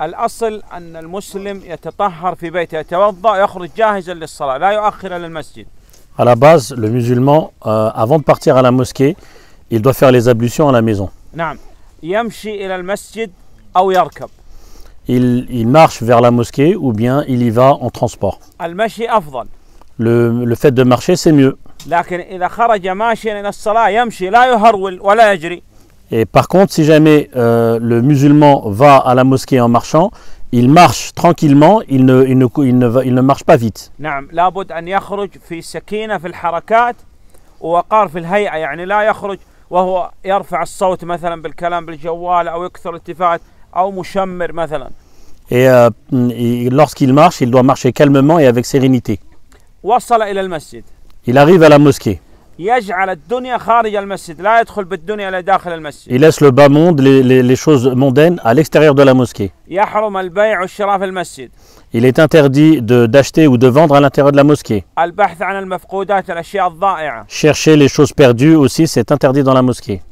À la base, le musulman, euh, avant de partir à la mosquée, il doit faire les ablutions à la maison. Il, marche vers la mosquée ou bien il y va en transport. Le, fait de marcher, c'est mieux. Et par contre, si jamais euh, le musulman va à la mosquée en marchant, il marche tranquillement, il ne, il ne, il ne, marche pas vite. Et, euh, lorsqu'il marche, il doit marcher calmement et avec sérénité. Il arrive à la mosquée. Il laisse le bas monde, les, choses mondaines à l'extérieur de la mosquée. Il est interdit d'acheter ou de vendre à l'intérieur de la mosquée. Chercher les choses perdues aussi, c'est interdit dans la mosquée.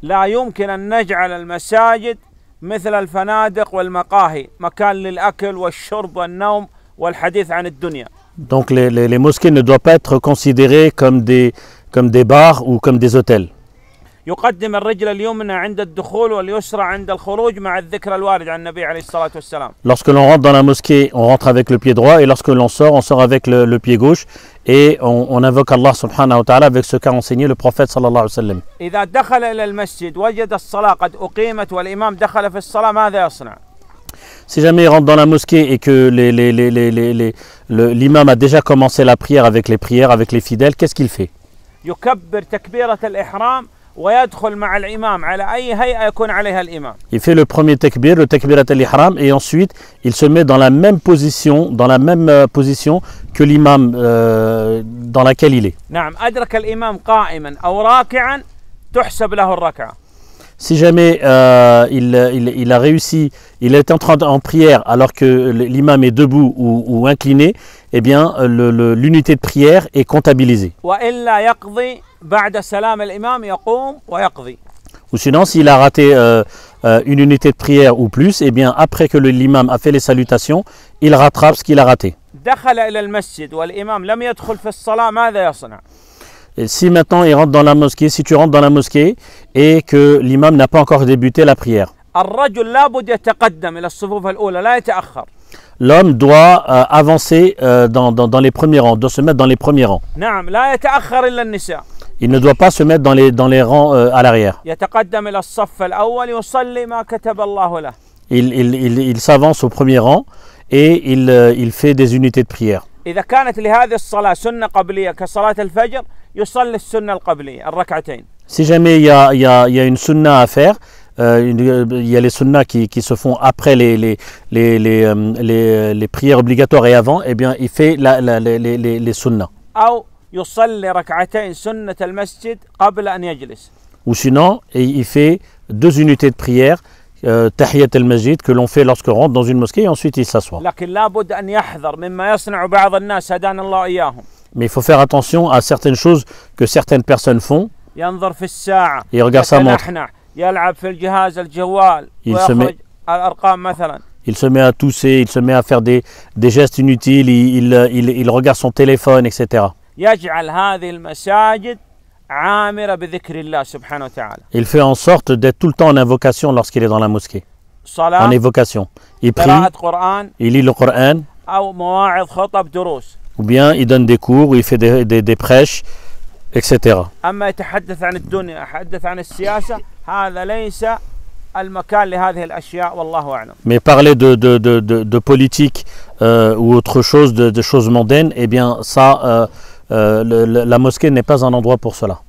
Donc les, les mosquées ne doivent pas être considérées comme des, comme des bars ou comme des hôtels. Lorsque l'on rentre dans la mosquée, on rentre avec le pied droit et lorsque l'on sort, on sort avec le, pied gauche et on, invoque Allah subhanahu wa ta'ala avec ce qu'a enseigné le prophète sallallahu alayhi wa sallam. Si jamais il rentre dans la mosquée et que l'imam a déjà commencé la prière avec les prières, avec les fidèles, qu'est-ce qu'il fait يكبر تكبيرة الإحرام ويدخل مع الإمام على أي هيئة يكون عليها الإمام. Il fait le premier takbir, le takbir at al-ihram, et ensuite il se met dans la même position, dans la même position que l'imam euh, dans laquelle il est. نعم أدرك الإمام قائما أو راكعا تحسب له الركعة. si jamais euh, il, a réussi, il est en train en prière alors que l'imam est debout ou, incliné, eh bien l'unité de prière est comptabilisée. Ou sinon, s'il a raté euh, euh, une unité de prière ou plus, eh bien après que l'imam a fait les salutations, il rattrape ce qu'il a raté si maintenant il rentre dans la mosquée, si tu rentres dans la mosquée et que l'imam n'a pas encore débuté la prière. L'homme doit euh, avancer euh, dans, dans, les premiers rangs, doit se mettre dans les premiers rangs. Il ne doit pas se mettre dans les, dans les rangs euh, à l'arrière. Il, il s'avance au premier rang et il, il fait des unités de prière. Si jamais il y a, une sunna à faire, euh, il y a les sunna qui, se font après les, euh, prières obligatoires et avant, et eh bien, il fait les, les, Ou sinon, il fait deux unités de prière, euh, tahiyat al-masjid, que l'on fait lorsqu'on rentre dans une mosquée et ensuite il s'assoit. Mais il faut faire attention à certaines choses que certaines personnes font. Il regarde sa montre. Il se met, il se met à tousser, il se met à faire des, gestes inutiles, il, regarde son téléphone, etc. Il fait en sorte d'être tout le temps en invocation lorsqu'il est dans la mosquée. en évocation. Il prie, il lit le Coran ou bien il donne des cours, il fait des, des, prêches, etc. Mais parler de, de, de, de politique euh, ou autre chose, de, choses mondaines, eh bien ça, euh, euh, la mosquée n'est pas un endroit pour cela.